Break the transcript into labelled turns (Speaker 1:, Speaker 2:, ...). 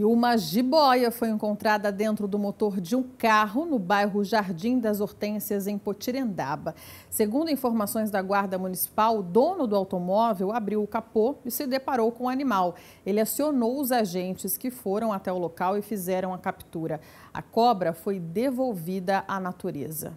Speaker 1: E uma jiboia foi encontrada dentro do motor de um carro no bairro Jardim das Hortênsias, em Potirendaba. Segundo informações da Guarda Municipal, o dono do automóvel abriu o capô e se deparou com o animal. Ele acionou os agentes que foram até o local e fizeram a captura. A cobra foi devolvida à natureza.